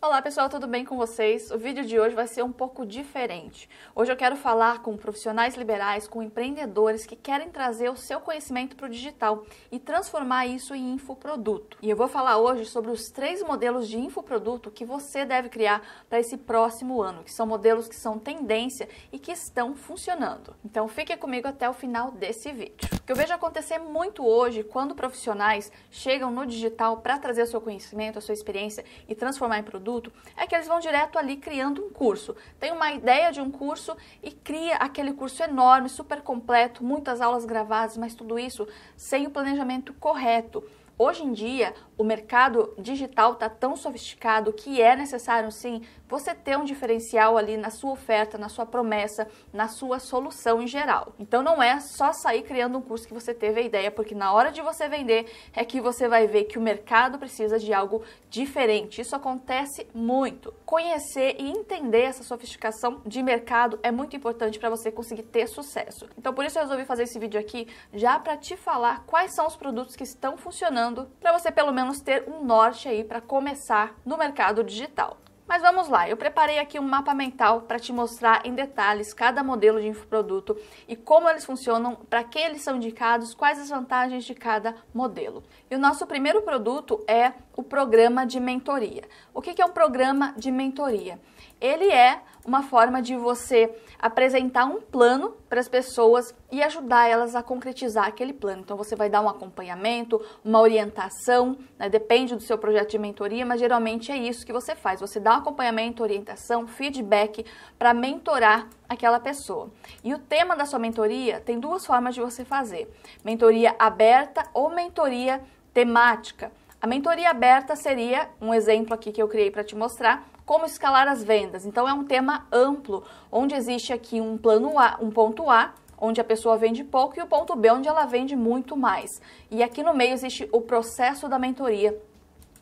Olá pessoal, tudo bem com vocês? O vídeo de hoje vai ser um pouco diferente. Hoje eu quero falar com profissionais liberais, com empreendedores que querem trazer o seu conhecimento para o digital e transformar isso em infoproduto. E eu vou falar hoje sobre os três modelos de infoproduto que você deve criar para esse próximo ano, que são modelos que são tendência e que estão funcionando. Então fique comigo até o final desse vídeo. O que eu vejo acontecer muito hoje quando profissionais chegam no digital para trazer o seu conhecimento, a sua experiência e transformar em produto produto, é que eles vão direto ali criando um curso. Tem uma ideia de um curso e cria aquele curso enorme, super completo, muitas aulas gravadas, mas tudo isso sem o planejamento correto. Hoje em dia, o mercado digital está tão sofisticado que é necessário sim você ter um diferencial ali na sua oferta, na sua promessa, na sua solução em geral. Então não é só sair criando um curso que você teve a ideia, porque na hora de você vender é que você vai ver que o mercado precisa de algo diferente. Isso acontece muito. Conhecer e entender essa sofisticação de mercado é muito importante para você conseguir ter sucesso. Então por isso eu resolvi fazer esse vídeo aqui já para te falar quais são os produtos que estão funcionando para você pelo menos ter um norte aí para começar no mercado digital. Mas vamos lá, eu preparei aqui um mapa mental para te mostrar em detalhes cada modelo de infoproduto e como eles funcionam, para que eles são indicados, quais as vantagens de cada modelo. E o nosso primeiro produto é o programa de mentoria. O que, é um programa de mentoria? Ele é uma forma de você apresentar um plano para as pessoas e ajudar elas a concretizar aquele plano. Então você vai dar um acompanhamento, uma orientação, né? depende do seu projeto de mentoria, mas geralmente é isso que você faz. Você dá um acompanhamento, orientação, feedback para mentorar aquela pessoa. E o tema da sua mentoria tem duas formas de você fazer: mentoria aberta ou mentoria temática. A mentoria aberta seria um exemplo aqui que eu criei para te mostrar como escalar as vendas. Então é um tema amplo, onde existe aqui um plano A, um ponto A, onde a pessoa vende pouco e o ponto B onde ela vende muito mais. E aqui no meio existe o processo da mentoria,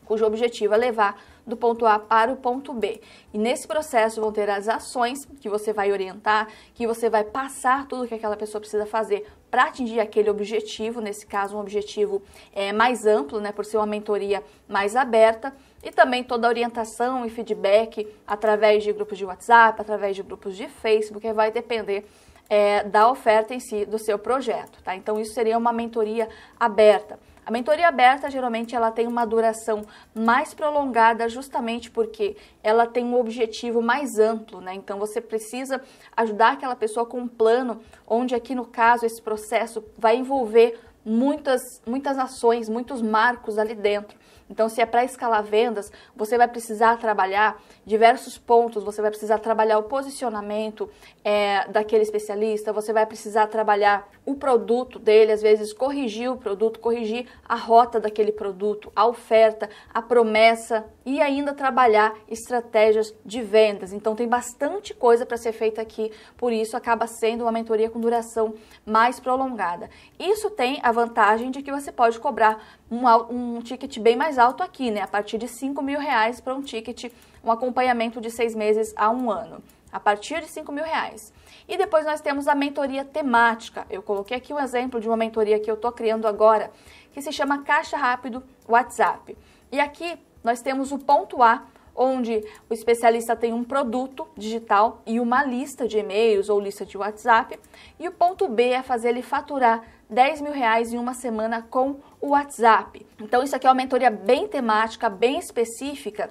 cujo objetivo é levar do ponto A para o ponto B. E nesse processo vão ter as ações que você vai orientar, que você vai passar tudo o que aquela pessoa precisa fazer para atingir aquele objetivo, nesse caso um objetivo é, mais amplo, né, por ser uma mentoria mais aberta, e também toda a orientação e feedback através de grupos de WhatsApp, através de grupos de Facebook, vai depender é, da oferta em si do seu projeto, tá? Então isso seria uma mentoria aberta. A mentoria aberta geralmente ela tem uma duração mais prolongada, justamente porque ela tem um objetivo mais amplo, né? Então você precisa ajudar aquela pessoa com um plano, onde aqui no caso esse processo vai envolver muitas muitas ações, muitos marcos ali dentro. Então, se é para escalar vendas, você vai precisar trabalhar diversos pontos, você vai precisar trabalhar o posicionamento é, daquele especialista, você vai precisar trabalhar o produto dele, às vezes corrigir o produto, corrigir a rota daquele produto, a oferta, a promessa e ainda trabalhar estratégias de vendas. Então, tem bastante coisa para ser feita aqui, por isso acaba sendo uma mentoria com duração mais prolongada. Isso tem a vantagem de que você pode cobrar um, um ticket bem mais mais alto aqui, né? A partir de 5 mil reais para um ticket, um acompanhamento de seis meses a um ano. A partir de 5 mil reais. E depois nós temos a mentoria temática. Eu coloquei aqui um exemplo de uma mentoria que eu estou criando agora, que se chama Caixa Rápido WhatsApp. E aqui nós temos o ponto A, onde o especialista tem um produto digital e uma lista de e-mails ou lista de WhatsApp. E o ponto B é fazer ele faturar 10 mil reais em uma semana com o WhatsApp. Então, isso aqui é uma mentoria bem temática, bem específica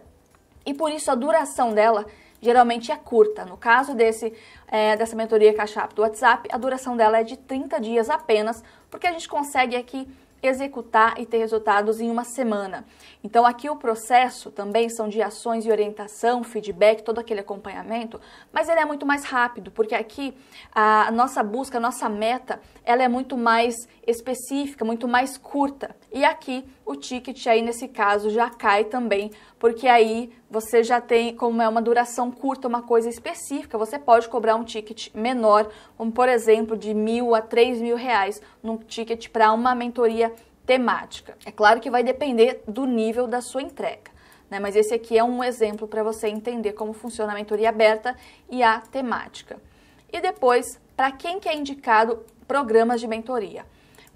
e por isso a duração dela geralmente é curta. No caso desse, é, dessa mentoria Caixa do WhatsApp, a duração dela é de 30 dias apenas, porque a gente consegue aqui executar e ter resultados em uma semana. Então, aqui o processo também são de ações e orientação, feedback, todo aquele acompanhamento, mas ele é muito mais rápido, porque aqui a nossa busca, a nossa meta, ela é muito mais específica, muito mais curta. E aqui o ticket aí nesse caso já cai também, porque aí você já tem, como é uma duração curta, uma coisa específica, você pode cobrar um ticket menor, como por exemplo de mil a três mil reais num ticket para uma mentoria temática. É claro que vai depender do nível da sua entrega. Né? Mas esse aqui é um exemplo para você entender como funciona a mentoria aberta e a temática. E depois, para quem que é indicado programas de mentoria?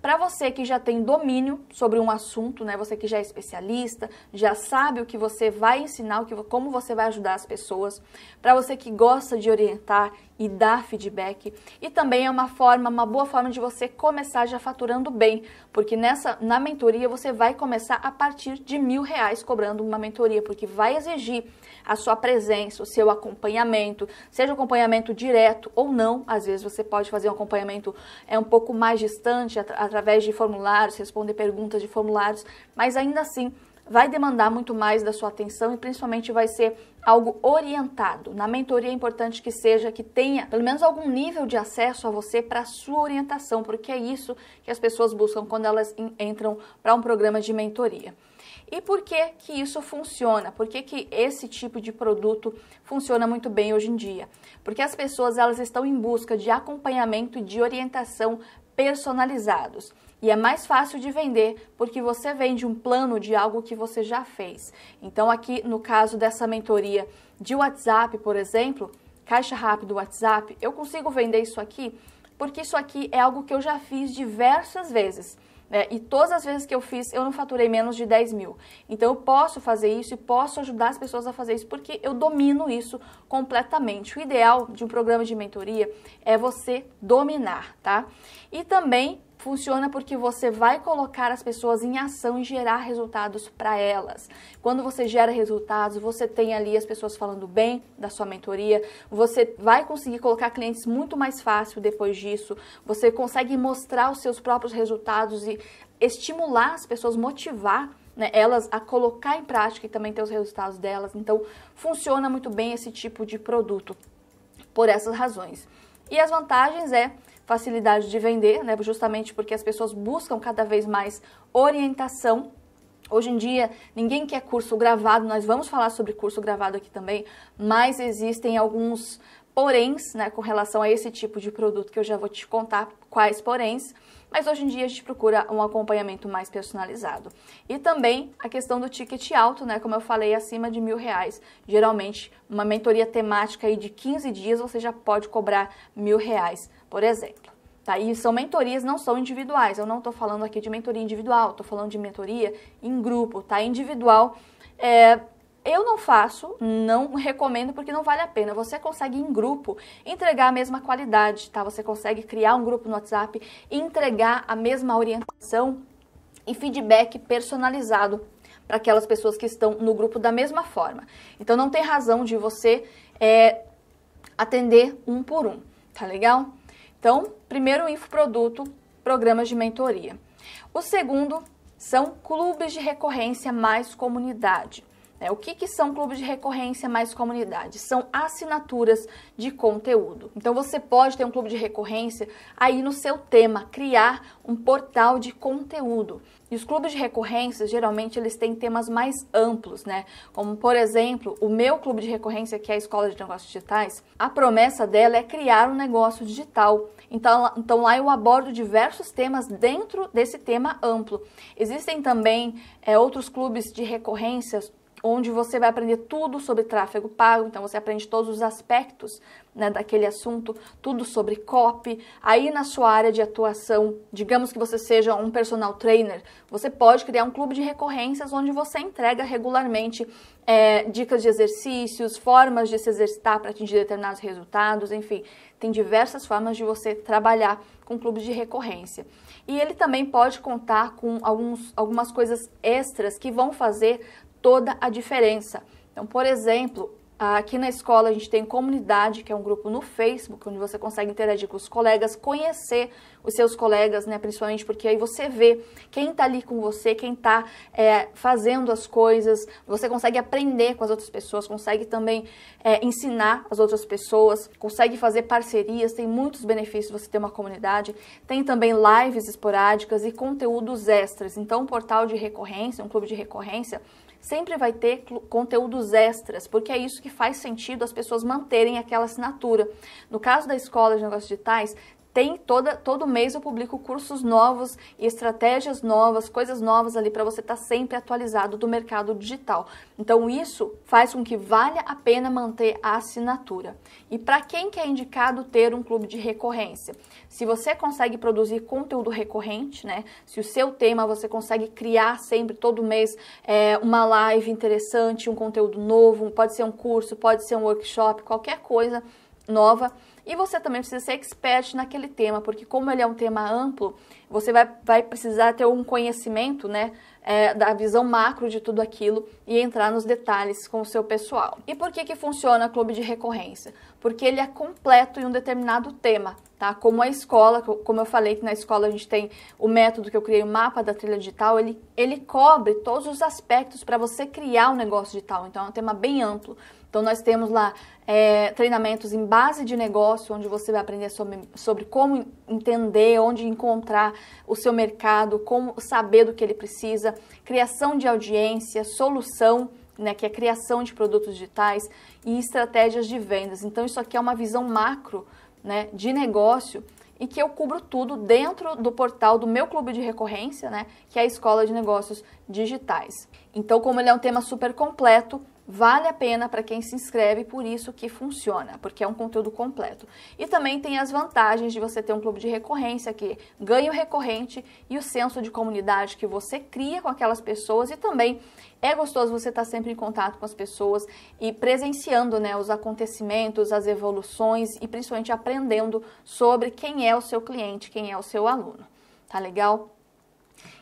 Para você que já tem domínio sobre um assunto, né? Você que já é especialista, já sabe o que você vai ensinar, o que, como você vai ajudar as pessoas. Para você que gosta de orientar e dar feedback. E também é uma forma, uma boa forma de você começar já faturando bem, porque nessa na mentoria você vai começar a partir de mil reais cobrando uma mentoria, porque vai exigir a sua presença, o seu acompanhamento, seja acompanhamento direto ou não. Às vezes você pode fazer um acompanhamento é um pouco mais distante at através de formulários, responder perguntas de formulários, mas ainda assim vai demandar muito mais da sua atenção e principalmente vai ser algo orientado. Na mentoria é importante que seja que tenha pelo menos algum nível de acesso a você para sua orientação, porque é isso que as pessoas buscam quando elas entram para um programa de mentoria. E por que que isso funciona? Por que, que esse tipo de produto funciona muito bem hoje em dia? Porque as pessoas elas estão em busca de acompanhamento e de orientação personalizados. E é mais fácil de vender porque você vende um plano de algo que você já fez. Então, aqui no caso dessa mentoria de WhatsApp, por exemplo, caixa rápido WhatsApp, eu consigo vender isso aqui porque isso aqui é algo que eu já fiz diversas vezes. Né? E todas as vezes que eu fiz, eu não faturei menos de 10 mil. Então eu posso fazer isso e posso ajudar as pessoas a fazer isso porque eu domino isso completamente. O ideal de um programa de mentoria é você dominar, tá? E também funciona porque você vai colocar as pessoas em ação e gerar resultados para elas. Quando você gera resultados, você tem ali as pessoas falando bem da sua mentoria, você vai conseguir colocar clientes muito mais fácil depois disso, você consegue mostrar os seus próprios resultados e estimular as pessoas, motivar né, elas a colocar em prática e também ter os resultados delas. Então, funciona muito bem esse tipo de produto por essas razões. E as vantagens é facilidade de vender, né? Justamente porque as pessoas buscam cada vez mais orientação Hoje em dia, ninguém quer curso gravado, nós vamos falar sobre curso gravado aqui também, mas existem alguns poréns né, com relação a esse tipo de produto que eu já vou te contar quais poréns, mas hoje em dia a gente procura um acompanhamento mais personalizado. E também a questão do ticket alto, né, como eu falei, acima de mil reais, geralmente uma mentoria temática aí de 15 dias você já pode cobrar mil reais por exemplo. Tá? E são mentorias, não são individuais. Eu não estou falando aqui de mentoria individual, estou falando de mentoria em grupo, tá? Individual. É, eu não faço, não recomendo porque não vale a pena. Você consegue em grupo entregar a mesma qualidade, tá? Você consegue criar um grupo no WhatsApp, entregar a mesma orientação e feedback personalizado para aquelas pessoas que estão no grupo da mesma forma. Então não tem razão de você é, atender um por um, tá legal? Então, primeiro infoproduto, programas de mentoria. O segundo são clubes de recorrência mais comunidade. É, o que, que são clubes de recorrência mais comunidade? São assinaturas de conteúdo. Então você pode ter um clube de recorrência aí no seu tema, criar um portal de conteúdo. E os clubes de recorrência, geralmente, eles têm temas mais amplos, né? Como, por exemplo, o meu clube de recorrência, que é a Escola de Negócios Digitais, a promessa dela é criar um negócio digital. Então, então lá eu abordo diversos temas dentro desse tema amplo. Existem também é, outros clubes de recorrências onde você vai aprender tudo sobre tráfego pago, então você aprende todos os aspectos né, daquele assunto, tudo sobre copy. Aí na sua área de atuação, digamos que você seja um personal trainer, você pode criar um clube de recorrências onde você entrega regularmente é, dicas de exercícios, formas de se exercitar para atingir determinados resultados, enfim, tem diversas formas de você trabalhar com clubes de recorrência. E ele também pode contar com alguns, algumas coisas extras que vão fazer toda a diferença. Então, por exemplo, aqui na escola a gente tem comunidade, que é um grupo no Facebook, onde você consegue interagir com os colegas, conhecer os seus colegas, né? Principalmente porque aí você vê quem está ali com você, quem está é, fazendo as coisas, você consegue aprender com as outras pessoas, consegue também é, ensinar as outras pessoas, consegue fazer parcerias, tem muitos benefícios você ter uma comunidade, tem também lives esporádicas e conteúdos extras. Então, um portal de recorrência, um clube de recorrência, sempre vai ter conteúdos extras, porque é isso que faz sentido as pessoas manterem aquela assinatura. No caso da Escola de Negócios Digitais, tem toda, todo mês eu publico cursos novos e estratégias novas, coisas novas ali para você estar tá sempre atualizado do mercado digital. Então isso faz com que valha a pena manter a assinatura. E para quem que é indicado ter um clube de recorrência? Se você consegue produzir conteúdo recorrente, né? Se o seu tema você consegue criar sempre todo mês é, uma live interessante, um conteúdo novo, pode ser um curso, pode ser um workshop, qualquer coisa nova e você também precisa ser expert naquele tema, porque como ele é um tema amplo, você vai, vai precisar ter um conhecimento, né, é, da visão macro de tudo aquilo e entrar nos detalhes com o seu pessoal. E por que que funciona o clube de recorrência? Porque ele é completo em um determinado tema, tá? Como a escola, como eu falei que na escola a gente tem o método que eu criei, o mapa da trilha digital, ele, ele cobre todos os aspectos para você criar um negócio digital. Então é um tema bem amplo. Então nós temos lá é, treinamentos em base de negócio, onde você vai aprender sobre, sobre como entender, onde encontrar o seu mercado, como saber do que ele precisa, criação de audiência, solução. Né, que é a criação de produtos digitais e estratégias de vendas. Então, isso aqui é uma visão macro né, de negócio e que eu cubro tudo dentro do portal do meu clube de recorrência, né, que é a Escola de Negócios Digitais. Então, como ele é um tema super completo, Vale a pena para quem se inscreve, por isso que funciona, porque é um conteúdo completo. E também tem as vantagens de você ter um clube de recorrência, que ganho recorrente e o senso de comunidade que você cria com aquelas pessoas e também é gostoso você estar tá sempre em contato com as pessoas e presenciando né, os acontecimentos, as evoluções e principalmente aprendendo sobre quem é o seu cliente, quem é o seu aluno. Tá legal?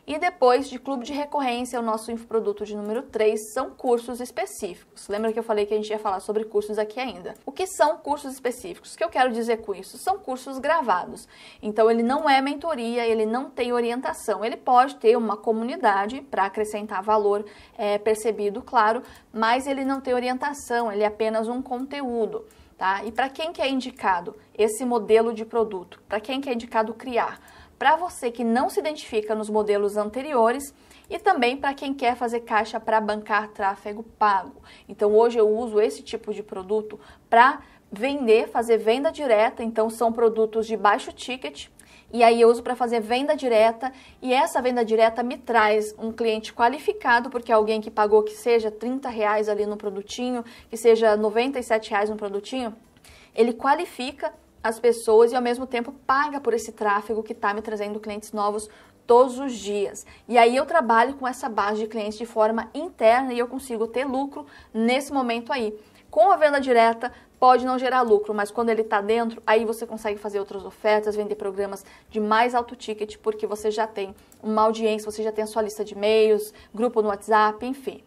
E depois de clube de recorrência, o nosso produto de número 3 são cursos específicos. Lembra que eu falei que a gente ia falar sobre cursos aqui ainda? O que são cursos específicos? O que eu quero dizer com isso? São cursos gravados. Então ele não é mentoria, ele não tem orientação. Ele pode ter uma comunidade para acrescentar valor é, percebido, claro, mas ele não tem orientação, ele é apenas um conteúdo. Tá? E para quem que é indicado esse modelo de produto? Para quem que é indicado criar? para você que não se identifica nos modelos anteriores e também para quem quer fazer caixa para bancar tráfego pago. Então hoje eu uso esse tipo de produto para vender, fazer venda direta, então são produtos de baixo ticket. E aí eu uso para fazer venda direta e essa venda direta me traz um cliente qualificado, porque é alguém que pagou que seja 30 reais ali no produtinho, que seja 97 reais no produtinho, ele qualifica as pessoas e ao mesmo tempo paga por esse tráfego que está me trazendo clientes novos todos os dias. E aí eu trabalho com essa base de clientes de forma interna e eu consigo ter lucro nesse momento aí. Com a venda direta, pode não gerar lucro, mas quando ele está dentro, aí você consegue fazer outras ofertas, vender programas de mais alto ticket, porque você já tem uma audiência, você já tem a sua lista de e-mails, grupo no WhatsApp, enfim.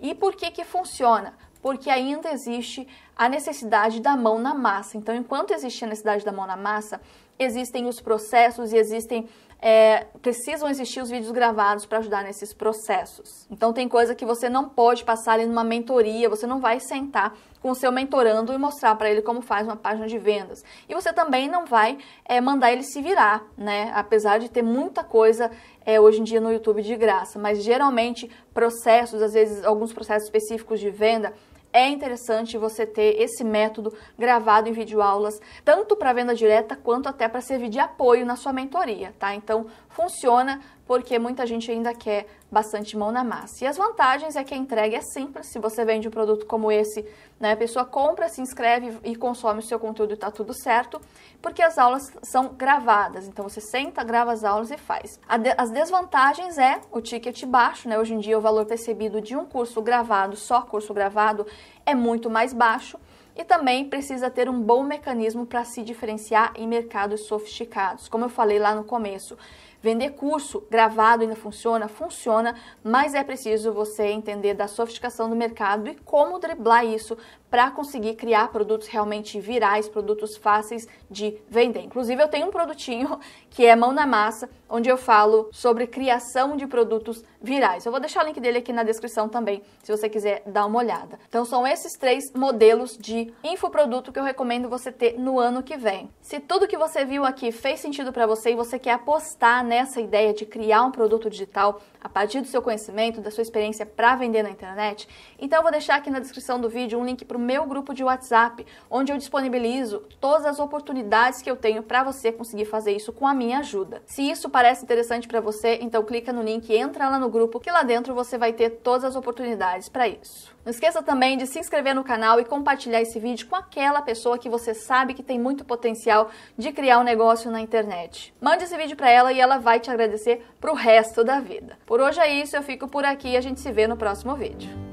E por que que funciona? porque ainda existe a necessidade da mão na massa. Então, enquanto existe a necessidade da mão na massa, existem os processos e existem é, precisam existir os vídeos gravados para ajudar nesses processos. Então tem coisa que você não pode passar ali numa mentoria, você não vai sentar com o seu mentorando e mostrar para ele como faz uma página de vendas. E você também não vai é, mandar ele se virar, né? Apesar de ter muita coisa é, hoje em dia no YouTube de graça, mas geralmente processos, às vezes alguns processos específicos de venda é interessante você ter esse método gravado em videoaulas, tanto para venda direta quanto até para servir de apoio na sua mentoria, tá? Então, funciona porque muita gente ainda quer bastante mão na massa. E as vantagens é que a entrega é simples, se você vende um produto como esse, né, a pessoa compra, se inscreve e consome o seu conteúdo e está tudo certo, porque as aulas são gravadas, então você senta, grava as aulas e faz. as desvantagens é o ticket baixo, né, hoje em dia o valor percebido de um curso gravado, só curso gravado, é muito mais baixo, e também precisa ter um bom mecanismo para se diferenciar em mercados sofisticados. Como eu falei lá no começo, Vender curso gravado ainda funciona? Funciona, mas é preciso você entender da sofisticação do mercado e como driblar isso para conseguir criar produtos realmente virais, produtos fáceis de vender. Inclusive, eu tenho um produtinho que é Mão na Massa, onde eu falo sobre criação de produtos virais. Eu vou deixar o link dele aqui na descrição também, se você quiser dar uma olhada. Então, são esses três modelos de infoproduto que eu recomendo você ter no ano que vem. Se tudo que você viu aqui fez sentido para você e você quer apostar nessa ideia de criar um produto digital a partir do seu conhecimento, da sua experiência para vender na internet, então eu vou deixar aqui na descrição do vídeo um link para meu grupo de WhatsApp, onde eu disponibilizo todas as oportunidades que eu tenho para você conseguir fazer isso com a minha ajuda. Se isso parece interessante para você, então clica no link e entra lá no grupo, que lá dentro você vai ter todas as oportunidades para isso. Não esqueça também de se inscrever no canal e compartilhar esse vídeo com aquela pessoa que você sabe que tem muito potencial de criar um negócio na internet. Mande esse vídeo para ela e ela vai te agradecer pro resto da vida. Por hoje é isso, eu fico por aqui e a gente se vê no próximo vídeo.